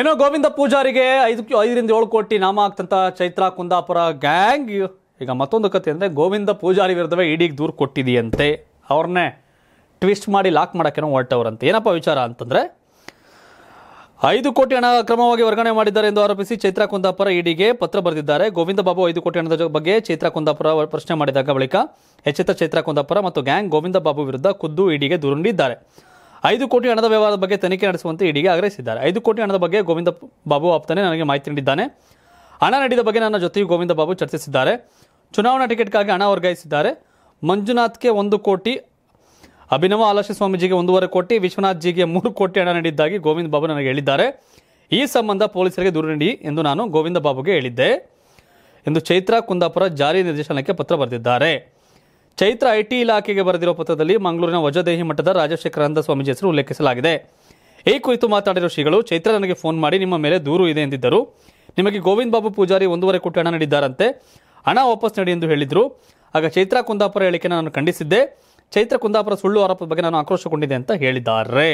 ಏನೋ ಗೋವಿಂದ ಪೂಜಾರಿಗೆ ಐದು ಐದರಿಂದ ಏಳು ಕೋಟಿ ನಾಮ ಆಗ್ತಂತ ಚೈತ್ರ ಕುಂದಾಪುರ ಗ್ಯಾಂಗ್ ಈಗ ಮತ್ತೊಂದು ಕತೆ ಅಂದರೆ ಗೋವಿಂದ ಪೂಜಾರಿ ವಿರುದ್ಧವೇ ಇಡಿಗೆ ದೂರು ಕೊಟ್ಟಿದೆಯಂತೆ ಅವ್ರನ್ನೇ ಟ್ವಿಸ್ಟ್ ಮಾಡಿ ಲಾಕ್ ಮಾಡೋಕ್ಕೇನೋ ಹೊರಟವ್ರಂತೆ ಏನಪ್ಪ ವಿಚಾರ ಅಂತಂದರೆ ಐದು ಕೋಟಿ ಹಣ ಅಕ್ರಮವಾಗಿ ವರ್ಗಣೆ ಮಾಡಿದ್ದಾರೆ ಎಂದು ಆರೋಪಿಸಿ ಚೈತ್ರ ಕುಂದಾಪುರ ಇಡಿಗೆ ಪತ್ರ ಬರೆದಿದ್ದಾರೆ ಗೋವಿಂದ ಬಾಬು ಐದು ಕೋಟಿ ಹಣದ ಬಗ್ಗೆ ಚೈತ್ರ ಕುಂದಾಪುರ ಪ್ರಶ್ನೆ ಮಾಡಿದಾಗ ಬಳಿಕ ಎಚ್ಚೆತ್ತ ಚೈತ್ರ ಕುಂದಾಪುರ ಮತ್ತು ಗ್ಯಾಂಗ್ ಗೋವಿಂದ ಬಾಬು ವಿರುದ್ಧ ಖುದ್ದು ಇಡಿಗೆ ದೂರು ನೀಡಿದ್ದಾರೆ ಐದು ಕೋಟಿ ಹಣದ ವ್ಯವಹಾರದ ಬಗ್ಗೆ ತನಿಖೆ ನಡೆಸುವಂತೆ ಇಡಿಗೆ ಆಗ್ರಹಿಸಿದ್ದಾರೆ ಐದು ಕೋಟಿ ಹಣದ ಬಗ್ಗೆ ಗೋವಿಂದ ಬಾಬು ಆಪ್ತಾನೆ ನನಗೆ ಮಾಹಿತಿ ನೀಡಿದ್ದಾನೆ ಹಣ ನೀಡಿದ ಬಗ್ಗೆ ನನ್ನ ಜೊತೆಗೆ ಗೋವಿಂದ ಬಾಬು ಚರ್ಚಿಸಿದ್ದಾರೆ ಚುನಾವಣಾ ಟಿಕೆಟ್ಗಾಗಿ ಹಣ ವರ್ಗಾಯಿಸಿದ್ದಾರೆ ಮಂಜುನಾಥ್ಗೆ ಒಂದು ಕೋಟಿ ಅಭಿನವ ಆಲಕ್ಷ್ಯ ಸ್ವಾಮೀಜಿಗೆ ಒಂದೂವರೆ ಕೋಟಿ ವಿಶ್ವನಾಥ್ಜಿಗೆ ಮೂರು ಕೋಟಿ ಹಣ ನೀಡಿದ್ದಾಗಿ ಗೋವಿಂದ ಬಾಬು ನನಗೆ ಹೇಳಿದ್ದಾರೆ ಈ ಸಂಬಂಧ ಪೊಲೀಸರಿಗೆ ದೂರು ನೀಡಿ ಎಂದು ನಾನು ಗೋವಿಂದ ಬಾಬುಗೆ ಹೇಳಿದ್ದೆ ಎಂದು ಚೈತ್ರಾ ಕುಂದಾಪುರ ಜಾರಿ ನಿರ್ದೇಶನಕ್ಕೆ ಪತ್ರ ಬರೆದಿದ್ದಾರೆ ಚೈತ್ರ ಐಟಿ ಇಲಾಖೆಗೆ ಬರೆದಿರುವ ಪತ್ರದಲ್ಲಿ ಮಂಗಳೂರಿನ ವಜದೇಹಿ ಮಠದ ರಾಜಶೇಖರಾನಂದ ಸ್ವಾಮೀಜಿ ಹೆಸರು ಉಲ್ಲೇಖಿಸಲಾಗಿದೆ ಈ ಕುರಿತು ಮಾತಾಡಿರುವ ಶ್ರೀಗಳು ಚೈತ್ರ ನನಗೆ ಫೋನ್ ಮಾಡಿ ನಿಮ್ಮ ಮೇಲೆ ದೂರು ಇದೆ ಎಂದಿದ್ದರು ನಿಮಗೆ ಗೋವಿಂದ ಬಾಬು ಪೂಜಾರಿ ಒಂದೂವರೆ ಕೋಟಿ ಹಣ ನೀಡಿದ್ದಾರಂತೆ ಹಣ ವಾಪಸ್ ನೀಡಿ ಎಂದು ಹೇಳಿದರು ಆಗ ಚೈತ್ರ ಕುಂದಾಪುರ ಹೇಳಿಕೆ ನಾನು ಖಂಡಿಸಿದ್ದೆ ಚೈತ್ರ ಕುಂದಾಪುರ ಸುಳ್ಳು ಆರೋಪದ ಬಗ್ಗೆ ನಾನು ಆಕ್ರೋಶಗೊಂಡಿದೆ ಅಂತ ಹೇಳಿದ್ದಾರೆ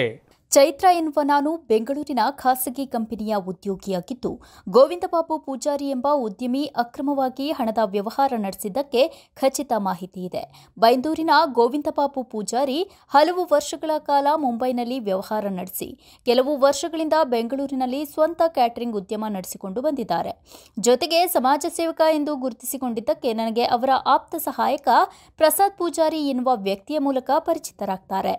ಚೈತ್ರ ಎನ್ನುವ ನಾನು ಬೆಂಗಳೂರಿನ ಖಾಸಗಿ ಕಂಪನಿಯ ಉದ್ಯೋಗಿಯಾಗಿದ್ದು ಗೋವಿಂದಬಾಬು ಪೂಜಾರಿ ಎಂಬ ಉದ್ಯಮಿ ಅಕ್ರಮವಾಗಿ ಹಣದ ವ್ಯವಹಾರ ನಡೆಸಿದ್ದಕ್ಕೆ ಖಚಿತ ಮಾಹಿತಿ ಇದೆ ಬೈಂದೂರಿನ ಗೋವಿಂದಬಾಬು ಪೂಜಾರಿ ಹಲವು ವರ್ಷಗಳ ಕಾಲ ಮುಂಬೈನಲ್ಲಿ ವ್ಯವಹಾರ ನಡೆಸಿ ಕೆಲವು ವರ್ಷಗಳಿಂದ ಬೆಂಗಳೂರಿನಲ್ಲಿ ಸ್ವಂತ ಕ್ಯಾಟರಿಂಗ್ ಉದ್ಯಮ ನಡೆಸಿಕೊಂಡು ಬಂದಿದ್ದಾರೆ ಜೊತೆಗೆ ಸಮಾಜ ಸೇವಕ ಎಂದು ಗುರುತಿಸಿಕೊಂಡಿದ್ದಕ್ಕೆ ನನಗೆ ಅವರ ಆಪ್ತ ಸಹಾಯಕ ಪ್ರಸಾದ್ ಪೂಜಾರಿ ಎನ್ನುವ ವ್ಯಕ್ತಿಯ ಮೂಲಕ ಪರಿಚಿತರಾಗ್ತಾರೆ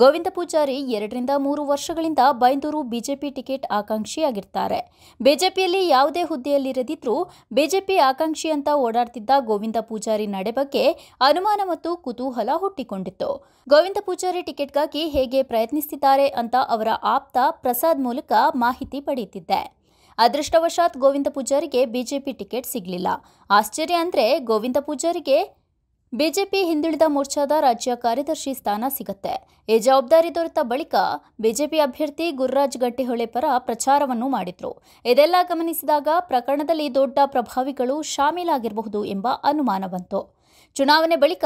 ಗೋವಿಂದ ಪೂಜಾರಿ ಎರಡರಿಂದ ಮೂರು ವರ್ಷಗಳಿಂದ ಬೈಂದೂರು ಬಿಜೆಪಿ ಟಿಕೆಟ್ ಆಕಾಂಕ್ಷಿಯಾಗಿರ್ತಾರೆ ಬಿಜೆಪಿಯಲ್ಲಿ ಯಾವುದೇ ಹುದ್ದೆಯಲ್ಲಿರದಿದ್ರೂ ಬಿಜೆಪಿ ಆಕಾಂಕ್ಷಿ ಅಂತ ಓಡಾಡ್ತಿದ್ದ ಗೋವಿಂದ ಪೂಜಾರಿ ನಡೆ ಬಗ್ಗೆ ಅನುಮಾನ ಮತ್ತು ಕುತೂಹಲ ಹುಟ್ಟಿಕೊಂಡಿತ್ತು ಗೋವಿಂದ ಪೂಜಾರಿ ಟಿಕೆಟ್ಗಾಗಿ ಹೇಗೆ ಪ್ರಯತ್ನಿಸುತ್ತಿದ್ದಾರೆ ಅಂತ ಅವರ ಆಪ್ತ ಪ್ರಸಾದ್ ಮೂಲಕ ಮಾಹಿತಿ ಪಡೆಯುತ್ತಿದ್ದೆ ಅದೃಷ್ಟವಶಾತ್ ಗೋವಿಂದ ಪೂಜಾರಿಗೆ ಬಿಜೆಪಿ ಟಿಕೆಟ್ ಸಿಗಲಿಲ್ಲ ಆಶ್ಚರ್ಯ ಅಂದರೆ ಗೋವಿಂದ ಪೂಜಾರಿಗೆ ಬಿಜೆಪಿ ಹಿಂದುಳಿದ ಮೋರ್ಚಾದ ರಾಜ್ಯ ಕಾರ್ಯದರ್ಶಿ ಸ್ಥಾನ ಸಿಗತ್ತೆ ಈ ಜವಾಬ್ದಾರಿ ದೊರೆತ ಬಳಿಕ ಬಿಜೆಪಿ ಅಭ್ಯರ್ಥಿ ಗುರುರಾಜ್ ಗಟ್ಟಿಹೊಳೆ ಪರ ಪ್ರಚಾರವನ್ನು ಮಾಡಿದ್ರು ಇದೆಲ್ಲ ಗಮನಿಸಿದಾಗ ಪ್ರಕರಣದಲ್ಲಿ ದೊಡ್ಡ ಪ್ರಭಾವಿಗಳು ಶಾಮೀಲಾಗಿರಬಹುದು ಎಂಬ ಅನುಮಾನ ಬಂತು ಚುನಾವಣೆ ಬಳಿಕ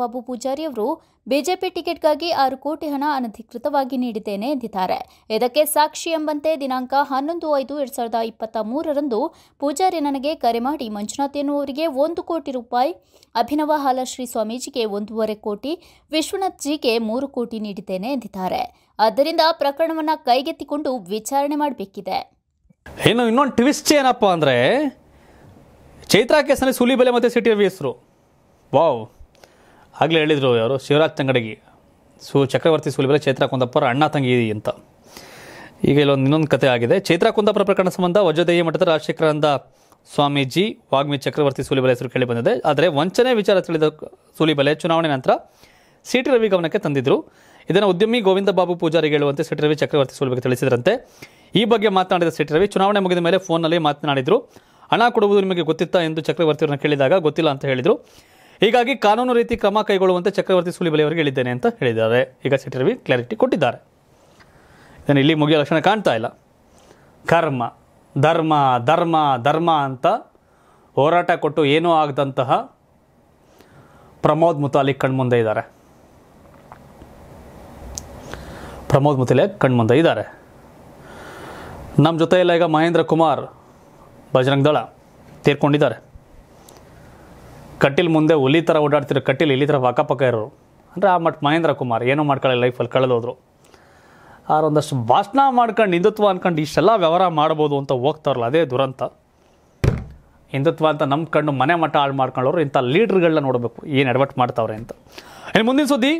ಬಾಬು ಪೂಜಾರಿ ಅವರು ಬಿಜೆಪಿ ಟಿಕೆಟ್ಗಾಗಿ ಆರು ಕೋಟಿ ಹಣ ಅನಧಿಕೃತವಾಗಿ ನೀಡಿದ್ದೇನೆ ಎಂದಿದ್ದಾರೆ ಇದಕ್ಕೆ ಸಾಕ್ಷಿ ಎಂಬಂತೆ ದಿನಾಂಕ ಹನ್ನೊಂದು ಐದು ಎರಡ್ ಸಾವಿರದ ಇಪ್ಪತ್ತ ಮೂರರಂದು ಪೂಜಾರಿ ನನಗೆ ಕರೆ ಮಾಡಿ ಮಂಜುನಾಥ್ ಎನ್ನುವರಿಗೆ ಒಂದು ಕೋಟಿ ರೂಪಾಯಿ ಅಭಿನವ ಹಾಲಶ್ರೀ ಸ್ವಾಮೀಜಿಗೆ ಒಂದೂವರೆ ಕೋಟಿ ವಿಶ್ವನಾಥ್ ಜಿಗೆ ಮೂರು ಕೋಟಿ ನೀಡಿದ್ದೇನೆ ಎಂದಿದ್ದಾರೆ ಆದ್ದರಿಂದ ಪ್ರಕರಣವನ್ನು ಕೈಗೆತ್ತಿಕೊಂಡು ವಿಚಾರಣೆ ಮಾಡಬೇಕಿದೆ ಏನು ಇನ್ನೊಂದು ಟ್ವಿಸ್ಟ್ ಏನಪ್ಪ ಅಂದರೆ ಚೈತ್ರಾ ಮತ್ತು ಸಿಟಿ ಹೆಸರು ವಾವ್ ಆಗಲೇ ಹೇಳಿದರು ಯಾರು ಶಿವರಾಜ್ ತಂಗಡಗಿ ಸು ಚಕ್ರವರ್ತಿ ಸುಲಿಬೆಲೆ ಚೈತ್ರ ಕುಂದಪ್ಪರ ಅಣ್ಣ ತಂಗಿ ಅಂತ ಈಗ ಇಲ್ಲೊಂದು ಇನ್ನೊಂದು ಕಥೆ ಆಗಿದೆ ಚೈತ್ರ ಕುಂದಾಪುರ ಪ್ರಕರಣ ಸಂಬಂಧ ವಜ್ರದೇವಿ ಮಠದ ರಾಜಶೇಖರಂದ ಸ್ವಾಮೀಜಿ ವಾಗ್ಮಿ ಚಕ್ರವರ್ತಿ ಸೂಲಿಬಲೆ ಹೆಸರು ಕೇಳಿ ಬಂದಿದೆ ಆದರೆ ವಂಚನೆ ವಿಚಾರ ತಿಳಿದ ಸೂಲಿಬಲೆ ಚುನಾವಣೆ ನಂತರ ಸಿ ಟಿ ರವಿ ಗಮನಕ್ಕೆ ತಂದಿದ್ದರು ಇದನ್ನು ಉದ್ಯಮಿ ಗೋವಿಂದ ಬಾಬು ಪೂಜಾರಿ ಹೇಳುವಂತೆ ಸಿ ಟಿ ರವಿ ಚಕ್ರವರ್ತಿ ಸೂಲಿಬೆಗೆ ತಿಳಿಸಿದ್ರಂತೆ ಈ ಬಗ್ಗೆ ಮಾತನಾಡಿದ ಸಿ ಟಿ ರವಿ ಚುನಾವಣೆ ಮುಗಿದ ಮೇಲೆ ಫೋನ್ನಲ್ಲಿ ಮಾತನಾಡಿದರು ಹಣ ಕೊಡುವುದು ನಿಮಗೆ ಗೊತ್ತಿತ್ತ ಎಂದು ಚಕ್ರವರ್ತಿಯವರನ್ನು ಕೇಳಿದಾಗ ಗೊತ್ತಿಲ್ಲ ಅಂತ ಹೇಳಿದರು ಹೀಗಾಗಿ ಕಾನೂನು ರೀತಿ ಕ್ರಮ ಕೈಗೊಳ್ಳುವಂತೆ ಚಕ್ರವರ್ತಿ ಸುಲಿಬಲಿಯವರಿಗೆ ಅವರಿಗೆ ಹೇಳಿದ್ದೇನೆ ಅಂತ ಹೇಳಿದ್ದಾರೆ ಈಗ ಸಿಟಿ ರವಿ ಕ್ಲಾರಿಟಿ ಕೊಟ್ಟಿದ್ದಾರೆ ಇದನ್ನು ಇಲ್ಲಿ ಮುಗಿಯೋ ಲಕ್ಷಣ ಕಾಣ್ತಾ ಇಲ್ಲ ಕರ್ಮ ಧರ್ಮ ಧರ್ಮ ಧರ್ಮ ಅಂತ ಹೋರಾಟ ಕೊಟ್ಟು ಏನೂ ಆಗದಂತಹ ಪ್ರಮೋದ್ ಮುತಾಲಿಕ್ ಕಣ್ಮುಂದೆ ಇದ್ದಾರೆ ಪ್ರಮೋದ್ ಮುತಾಲಿಕ್ ಕಣ್ಮುಂದೆ ಇದ್ದಾರೆ ನಮ್ಮ ಜೊತೆಯಲ್ಲ ಈಗ ಮಹೇಂದ್ರ ಕುಮಾರ್ ಬಜರಂಗ್ ದಳ ತೀರ್ಕೊಂಡಿದ್ದಾರೆ ಕಟ್ಟಿಲ್ ಮುಂದೆ ಹುಲಿ ಥರ ಓಡಾಡ್ತಿರೋ ಕಟ್ಟಿಲ್ ಇಲ್ಲಿ ಥರ ಅಕ್ಕಪಕ್ಕ ಇರೋರು ಅಂದರೆ ಆ ಮಠ ಮಹೇಂದ್ರ ಕುಮಾರ್ ಏನೂ ಮಾಡ್ಕೊಳ್ಳಿ ಲೈಫಲ್ಲಿ ಕಳೆದೋದ್ರು ಆರು ಒಂದಷ್ಟು ಭಾಷಣ ಮಾಡ್ಕೊಂಡು ಹಿಂದುತ್ವ ಅಂದ್ಕೊಂಡು ಇಷ್ಟೆಲ್ಲ ವ್ಯವಹಾರ ಮಾಡ್ಬೋದು ಅಂತ ಹೋಗ್ತಾರಲ್ಲ ಅದೇ ದುರಂತ ಹಿಂದುತ್ವ ಅಂತ ನಮ್ಮ ಕಣ್ಣು ಮನೆ ಮಟ್ಟ ಹಾಳು ಮಾಡ್ಕೊಳ್ಳೋರು ಇಂಥ ಲೀಡ್ರ್ಗಳನ್ನ ನೋಡಬೇಕು ಏನು ಎಡವಟ್ಟು ಮಾಡ್ತಾವ್ರೆ ಅಂತ ಇನ್ನು ಮುಂದಿನ ಸುದ್ದಿ